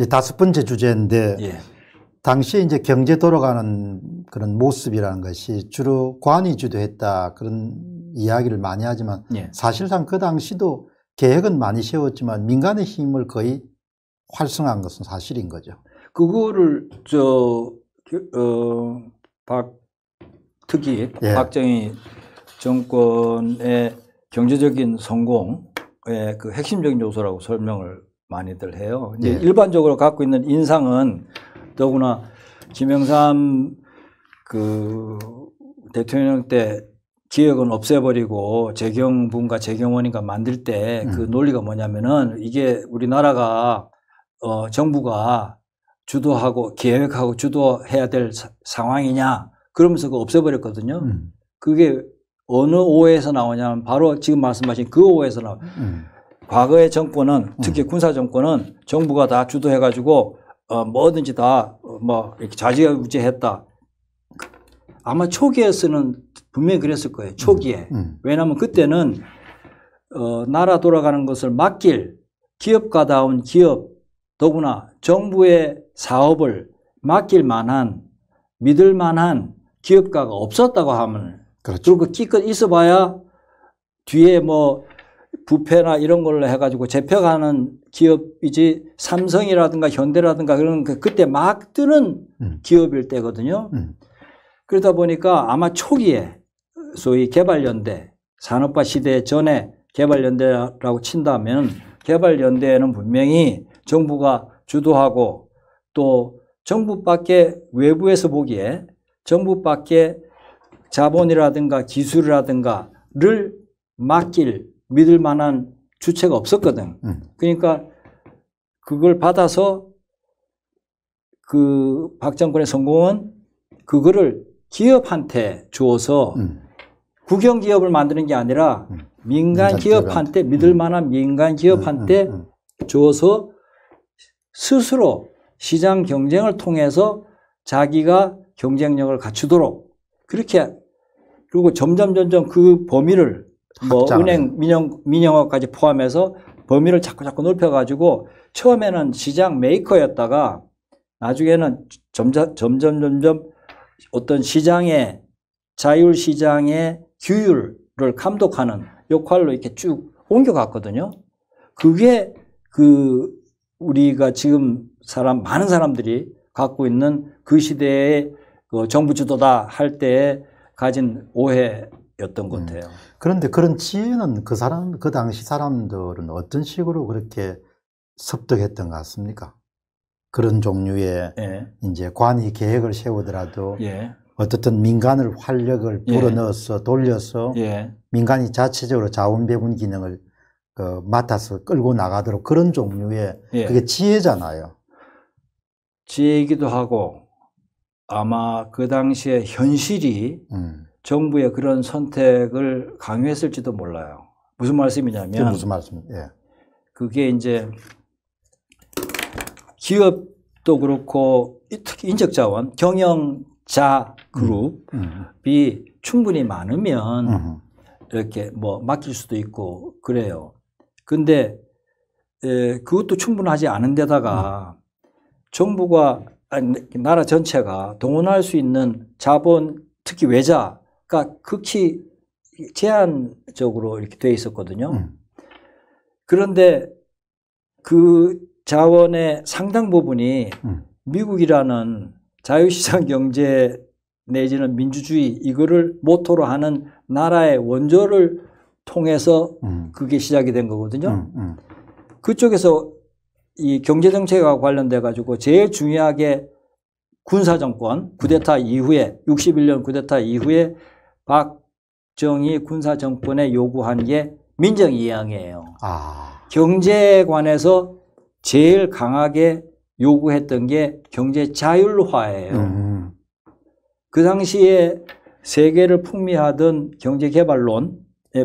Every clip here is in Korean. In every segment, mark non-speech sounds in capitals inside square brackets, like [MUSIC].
이제 다섯 번째 주제인데 예. 당시에 이제 경제 돌아가는 그런 모습이라는 것이 주로 관이 주도했다 그런 이야기를 많이 하지만 예. 사실상 그 당시도 계획은 많이 세웠지만 민간의 힘을 거의 활성한 화 것은 사실인 거죠. 그거를 저어박 특히 예. 박정희 정권의 경제적인 성공의 그 핵심적인 요소라고 설명을 많이들 해요. 이제 네. 일반적으로 갖고 있는 인상은 더구나 김영삼그 대통령 때기억은 없애버리고 재경분과 재경원인가 만들 때그 음. 논리가 뭐냐면은 이게 우리나라가 어 정부가 주도하고 계획하고 주도해야 될 사, 상황이냐 그러면서 그 없애버렸거든요. 음. 그게 어느 오해에서 나오냐면 바로 지금 말씀하신 그 오해에서 나와 음. 과거의 정권은 음. 특히 군사 정권은 정부가 다 주도해가지고 어, 뭐든지 다뭐 어, 이렇게 자지우지했다. 아마 초기에서는 분명히 그랬을 거예요. 초기에 음, 음. 왜냐하면 그때는 어, 나라 돌아가는 것을 맡길 기업가다운 기업 더구나 정부의 사업을 맡길 만한 믿을 만한 기업가가 없었다고 하면 그렇죠. 그리고 그 끼껏 있어봐야 뒤에 뭐 부패나 이런 걸로 해가지고 재펴가는 기업이지 삼성이라든가 현대라든가 그런 그 그때 막 뜨는 음. 기업일 때거든요. 음. 그러다 보니까 아마 초기에 소위 개발연대 산업화 시대 전에 개발연대라고 친다면 개발연대에는 분명히 정부가 주도하고 또 정부 밖에 외부에서 보기에 정부 밖에 자본이라든가 기술이라든가를 맡길 믿을 만한 주체가 없었거든. 음. 그러니까 그걸 받아서 그 박정권의 성공은 그거를 기업한테 주어서 음. 국영 기업을 만드는 게 아니라 음. 민간 기업한테 믿을 음. 만한 민간 기업한테 음, 음, 주어서 스스로 시장 경쟁을 통해서 자기가 경쟁력을 갖추도록 그렇게 그리고 점점 점점 그 범위를 뭐 은행 민영 민영화까지 포함해서 범위를 자꾸 자꾸 넓혀가지고 처음에는 시장 메이커였다가 나중에는 점점 점점 점점 어떤 시장의 자율 시장의 규율을 감독하는 역할로 이렇게 쭉 옮겨갔거든요. 그게 그 우리가 지금 사람 많은 사람들이 갖고 있는 그 시대의 그 정부 주도다 할 때에 가진 오해 였던 것 음. 같아요. 음. 그런데 그런 지혜는 그 사람, 그 당시 사람들은 어떤 식으로 그렇게 습득했던 것 같습니까? 그런 종류의 예. 이제 관이 계획을 세우더라도 예. 어떻든 민간을 활력을 예. 불어넣어서 예. 돌려서 예. 민간이 자체적으로 자원 배분 기능을 그 맡아서 끌고 나가도록 그런 종류의 예. 그게 지혜잖아요. 지혜이기도 하고 아마 그 당시에 현실이 음. 정부의 그런 선택을 강요했을지도 몰라요. 무슨 말씀이냐면 무슨 말씀? 예. 그게 이제 기업도 그렇고 특히 인적 자원, 경영자 그룹이 음, 음, 음. 충분히 많으면 음, 음. 이렇게 뭐 맡길 수도 있고 그래요. 근데 에, 그것도 충분하지 않은 데다가 음. 정부가 아니, 나라 전체가 동원할 수 있는 자본 특히 외자 그러니까 극히 제한적으로 이렇게 돼 있었거든요. 음. 그런데 그 자원의 상당 부분이 음. 미국이라는 자유시장 경제 내지는 민주주의 이거를 모토로 하는 나라의 원조를 통해서 음. 그게 시작이 된 거거든요. 그쪽에서 이 경제정책과 관련돼 가지고 제일 중요하게 군사정권, 구데타 이후에, 61년 구데타 이후에 박정희 군사 정권에 요구한 게 민정 이양이에요. 아. 경제에 관해서 제일 강하게 요구했던 게 경제 자율화예요. 음. 그 당시에 세계를 풍미하던 경제 개발론에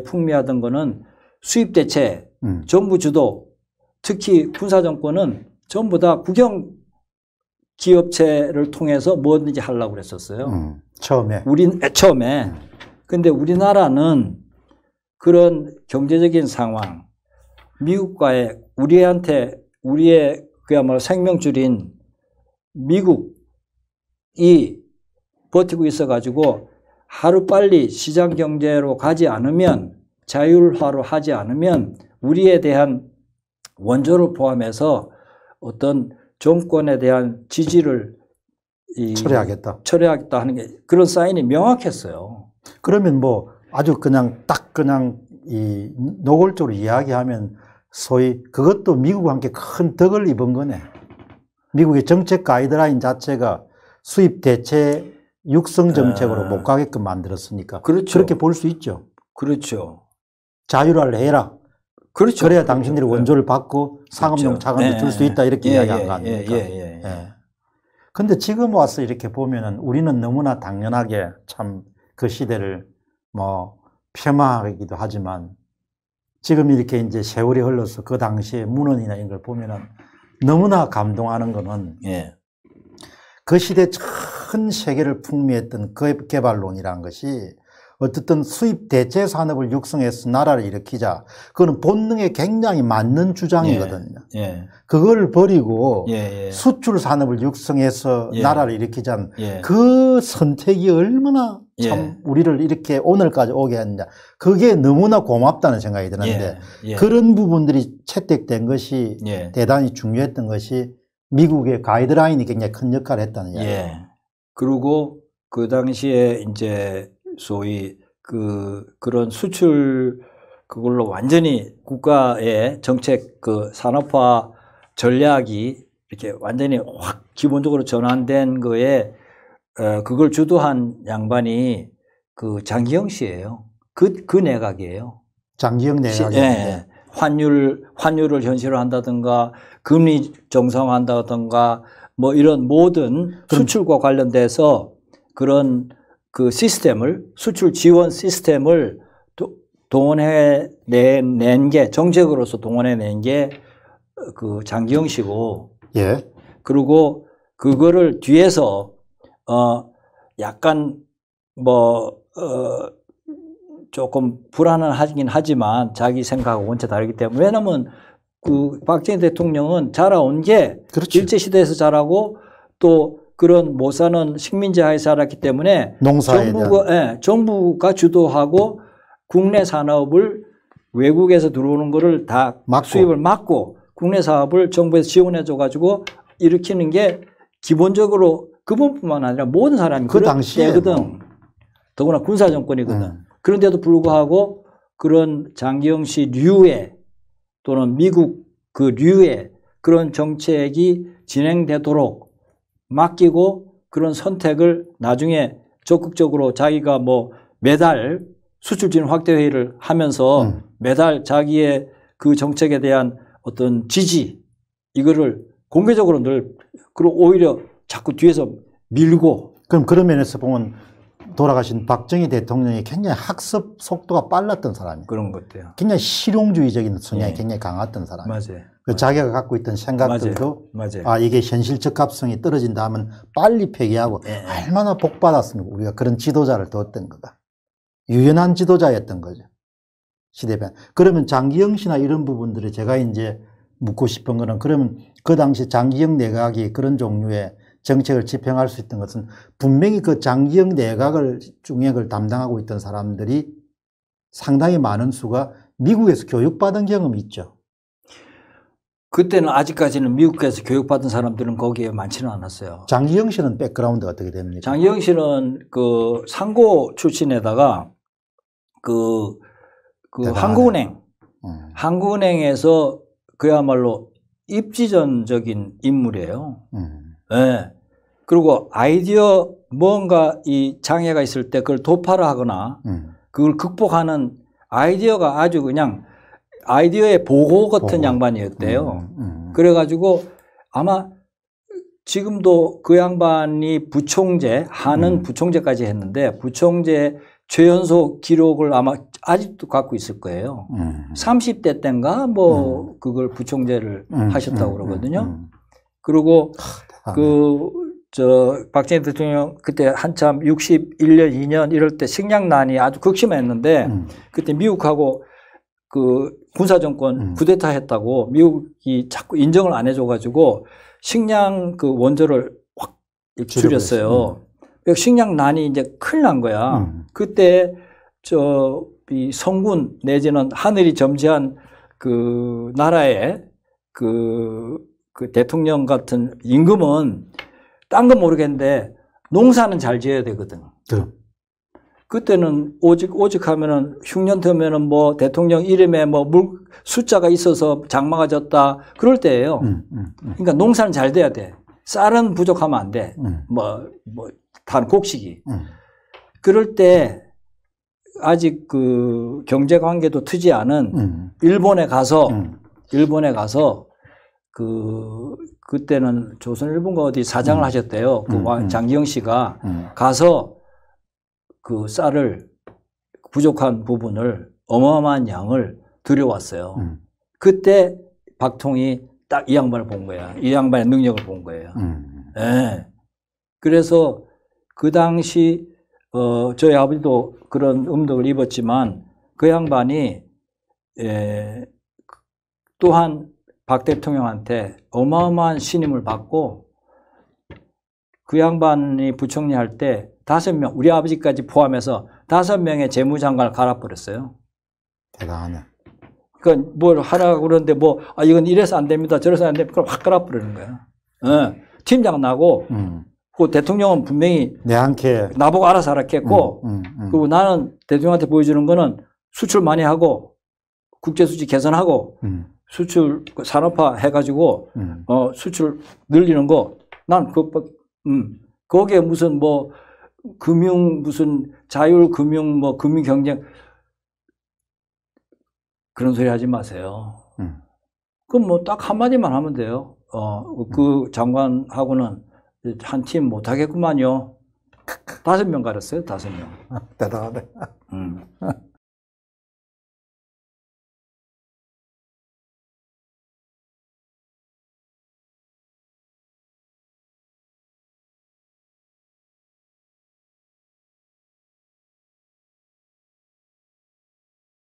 풍미하던 거는 수입 대체, 음. 정부 주도, 특히 군사 정권은 전부 다 국영 기업체를 통해서 뭐든지 하려고 그랬었어요. 음, 처음에. 우린 처음에. 음. 근데 우리나라는 그런 경제적인 상황, 미국과의 우리한테 우리의 그야말로 생명줄인 미국이 버티고 있어 가지고 하루 빨리 시장 경제로 가지 않으면 자율화로 하지 않으면 우리에 대한 원조를 포함해서 어떤 정권에 대한 지지를 철회하겠다. 철회하겠다 하는 게 그런 사인이 명확했어요. 그러면 뭐 아주 그냥 딱 그냥 이 노골적으로 이야기하면 소위 그것도 미국과 함께 큰 덕을 입은 거네. 미국의 정책 가이드라인 자체가 수입 대체 육성 정책으로 아, 못 가게끔 만들었으니까. 그렇죠. 그렇게 볼 수 있죠. 그렇죠. 자율화를 해라. 그렇죠. 그래야 당신들이 원조를 받고 상업용 차관도 그렇죠. 네. 줄수 있다 이렇게 예, 예, 이야기한 거 예, 아닙니까? 예, 예, 근데 지금 와서 이렇게 보면은 우리는 너무나 당연하게 참 그 시대를 뭐 폄하하기도 하지만 지금 이렇게 이제 세월이 흘러서 그 당시에 문헌이나 이런 걸 보면은 너무나 감동하는 거는 예. 그 시대 큰 세계를 풍미했던 그 개발론이라는 것이 어쨌든 수입 대체 산업을 육성해서 나라를 일으키자. 그거는 본능에 굉장히 맞는 주장이거든요. 예, 예. 그걸 버리고 예, 예. 수출 산업을 육성해서 예. 나라를 일으키자는 예. 그 선택이 얼마나 참 우리를 이렇게 오늘까지 오게 했냐. 그게 너무나 고맙다는 생각이 드는데 그런 부분들이 채택된 것이 대단히 중요했던 것이 미국의 가이드라인이 굉장히 큰 역할을 했다는 이야기. 예. 그리고 그 당시에 이제 소위 그 그런 수출 그걸로 완전히 국가의 정책 그 산업화 전략이 이렇게 완전히 확 기본적으로 전환된 거에 어, 그걸 주도한 양반이 그 장기영 씨예요. 그, 그 내각이에요. 장기영 내각이. 예, 예. 환율, 환율을 현실화 한다든가, 금리 정상화 한다든가, 뭐 이런 모든 수출과 관련돼서 그런 그 시스템을 수출 지원 시스템을 동원해 낸게 정책으로서 동원해 낸 게 그 장기영 씨고 예. 그리고 그거를 뒤에서 어 약간 뭐 어 조금 불안은 하긴 하지만 자기 생각하고 원체 다르기 때문에 왜냐면 그 박정희 대통령은 자라온 게 그렇죠. 일제 시대에서 자라고 또 그런 모 사는 식민지 하에 살았기 때문에 정부가, 예, 정부가 주도하고 국내 산업을 외국에서 들어오는 거를 다 막고. 수입을 막고 국내 사업을 정부에서 지원해 줘 가지고 일으키는 게 기본적으로 그분뿐만 아니라 모든 사람이 그 당시에 거든 뭐. 더구나 군사 정권이거든. 네. 그런데도 불구하고 그런 장기영 씨 류의 또는 미국 그 류의 그런 정책이 진행되도록 맡기고 그런 선택을 나중에 적극적으로 자기가 뭐 매달 수출진 확대 회의를 하면서 음. 매달 자기의 그 정책에 대한 어떤 지지 이거를 공개적으로 늘 그리고 오히려 자꾸 뒤에서 밀고 그럼 그런 면에서 보면 돌아가신 박정희 대통령이 굉장히 학습 속도가 빨랐던 사람이에요. 그런 것 같아요. 굉장히 실용주의적인 성향이 네. 굉장히 강했던 사람이에요. 맞아요. 그 맞아요. 자기가 갖고 있던 생각들도 맞아요. 맞아요. 아 이게 현실 적합성이 떨어진다 하면 빨리 폐기하고 네. 얼마나 복받았습니까 우리가 그런 지도자를 뒀던 거가 유연한 지도자였던 거죠 시대변 그러면 장기영 씨나 이런 부분들을 제가 이제 묻고 싶은 거는 그러면 그 당시 장기영 내각이 그런 종류의 정책을 집행할 수 있던 것은 분명히 그 장기영 내각을 중역을 담당하고 있던 사람들이 상당히 많은 수가 미국에서 교육받은 경험이 있죠. 그때는 아직까지는 미국에서 교육받은 사람들은 거기에 많지는 않았어요. 장기영 씨는 백그라운드가 어떻게 됩니까? 장기영 씨는 그 상고 출신에다가 그, 그 한국은행, 음. 한국은행에서 그야말로 입지전적인 인물이에요. 음. 예. 그리고 아이디어 뭔가 이 장애가 있을 때 그걸 도파를 하거나 음. 그걸 극복하는 아이디어가 아주 그냥 아이디어의 보고 같은 보고. 양반이었대요. 음, 음. 음. 그래가지고 아마 지금도 그 양반이 부총재 하는 음. 부총재까지 했는데 부총재 최연소 기록을 아마 아직도 갖고 있을 거예요. 음. 30대 땐가 뭐 음. 그걸 부총재를 하셨다고 그러거든요. 그리고 아, 그, 네. 저, 박정희 대통령 그때 한참 61년, 2년 이럴 때 식량난이 아주 극심했는데 음. 그때 미국하고 그 군사정권 음. 쿠데타 했다고 미국이 자꾸 인정을 안 해줘가지고 식량 그 원조를 확 줄였어요. 음. 그러니까 식량난이 이제 큰일 난 거야. 음. 그때 저, 이 성군 내지는 하늘이 점지한 그 나라에 그그 대통령 같은 임금은 딴 건 모르겠는데 농사는 잘 지어야 되거든. 네. 그때는 오직 오직 하면은 흉년 되면은 뭐 대통령 이름에 뭐 물 숫자가 있어서 장마가 졌다 그럴 때예요. 음, 음, 음. 그러니까 농사는 잘 돼야 돼. 쌀은 부족하면 안 돼. 음. 뭐뭐단 곡식이. 음. 그럴 때 아직 그 경제 관계도 트지 않은 음. 일본에 가서 일본에 가서 그 그때는 조선일본가 어디 사장을 음. 하셨대요. 그 음, 음. 장기영 씨가 음. 가서 그 쌀을 부족한 부분을 어마어마한 양을 들여왔어요. 음. 그때 박통이 딱 이 양반을 본 거야. 이 양반의 능력을 본 거예요. 음. 예. 그래서 그 당시 어 저희 아버지도 그런 음덕을 입었지만 그 양반이 예, 또한 박 대통령한테 어마어마한 신임을 받고 그 양반이 부총리 할 때 다섯 명, 우리 아버지까지 포함해서 다섯 명의 재무장관을 갈아버렸어요. 대단하네. 그러니까 뭘 하라고 그러는데 뭐, 아, 이건 이래서 안 됩니다. 저래서 안 됩니다. 그럼 확 갈아버리는 거야. 응. 어, 팀장 나고, 음. 그 대통령은 분명히 내한테 나보고 알아서 하라 했고, 음, 음, 음. 그리고 나는 대통령한테 보여주는 거는 수출 많이 하고, 국제수지 개선하고, 음. 수출 산업화 해가지고 음. 어, 수출 늘리는 거 난그 음, 거기에 무슨 뭐 금융 무슨 자율 금융 뭐 금융 경쟁 그런 소리 하지 마세요. 음. 그럼 뭐 딱 한마디만 하면 돼요. 어, 음. 그 장관하고는 한 팀 못하겠구만요. 다섯 명 가렸어요, 다섯 명. [LAUGHS] 대단하다. 음. [LAUGHS]